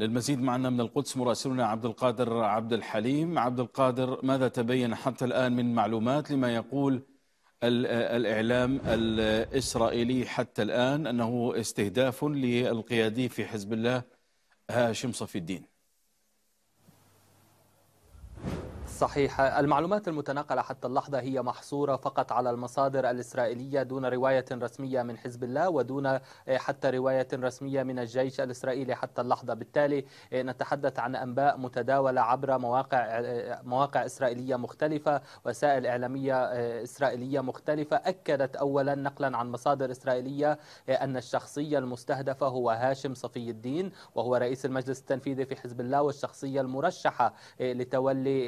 للمزيد معنا من القدس مراسلنا عبد القادر عبد الحليم عبد القادر ماذا تبين حتى الآن من معلومات لما يقول الإعلام الإسرائيلي حتى الآن أنه استهداف للقيادي في حزب الله هاشم صفي الدين صحيح المعلومات المتناقلة حتى اللحظة هي محصورة فقط على المصادر الإسرائيلية دون رواية رسمية من حزب الله ودون آه، حتى رواية رسمية من الجيش الإسرائيلي حتى اللحظة بالتالي آه، نتحدث عن أنباء متداولة عبر مواقع آه، مواقع إسرائيلية مختلفة وسائل إعلامية إسرائيلية مختلفة أكدت أولا نقلا عن مصادر إسرائيلية أن الشخصية المستهدفة هو هاشم صفي الدين وهو رئيس المجلس التنفيذي في حزب الله والشخصية المرشحة لتولي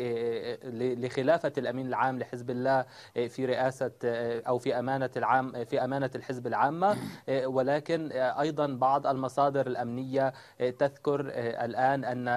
لخلافة الأمين العام لحزب الله آه، في رئاسة آه، أو في أمانة العام آه، في أمانة الحزب العامة ولكن أيضا بعض المصادر الأمنية تذكر الآن أن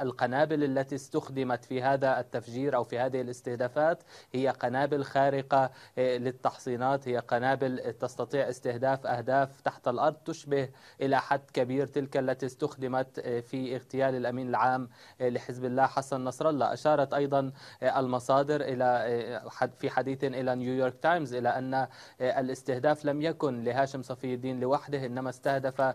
القنابل التي استخدمت في هذا التفجير أو في هذه الاستهدافات هي قنابل خارقة للتحصينات هي قنابل تستطيع استهداف أهداف تحت الأرض تشبه إلى حد كبير تلك التي استخدمت في اغتيال الأمين العام لحزب الله حسن نصر الله أشارت أيضا أيضا آه، المصادر إلى آه، في حديث إلى نيويورك تايمز إلى أن آه، الاستهداف لم يكن لهاشم صفي الدين لوحده إنما استهدف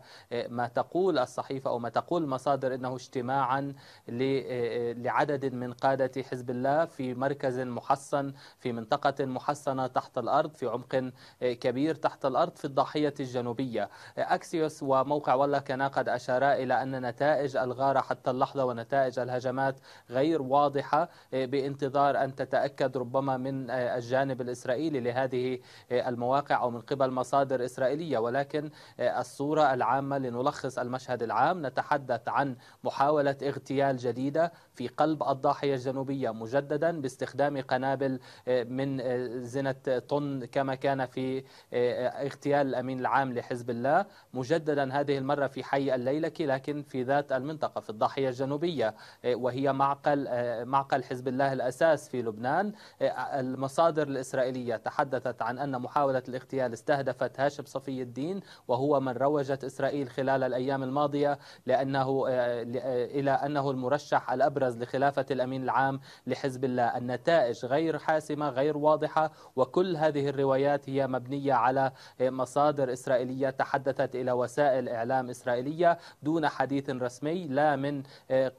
ما تقول الصحيفة أو ما تقول المصادر أنه اجتماعا لعدد من قادة حزب الله في مركز محصن في منطقة محصنة تحت الأرض في عمق كبير تحت الأرض في الضاحية الجنوبية أكسيوس وموقع ولا كان قد أشارا إلى أن نتائج الغارة حتى اللحظة ونتائج الهجمات غير واضحة آه، بانتظار أن تتأكد ربما من آه، الجانب الإسرائيلي لهذه آه، المواقع أو من قبل مصادر إسرائيلية ولكن الصورة العامة لنلخص المشهد العام نتحدث عن محاولة اغتيال جديدة في قلب الضاحية الجنوبية مجددا باستخدام قنابل من زنة طن كما كان في اغتيال الأمين العام لحزب الله مجددا هذه المرة في حي الليلكي لكن في ذات المنطقة في الضاحية الجنوبية وهي معقل معقل حزب حزب الله الأساس في لبنان إيه، المصادر الإسرائيلية تحدثت عن أن محاولة الاغتيال استهدفت هاشم صفي الدين وهو من روجت إسرائيل خلال الأيام الماضية لأنه إيه، إلى أنه المرشح الأبرز لخلافة الأمين العام لحزب الله النتائج غير حاسمة غير واضحة وكل هذه الروايات هي مبنية على إيه، مصادر إسرائيلية تحدثت إلى وسائل إعلام إسرائيلية دون حديث رسمي لا من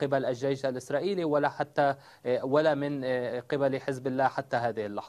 قبل الجيش الإسرائيلي ولا حتى ولا من آه، قبل حزب الله حتى هذه اللحظة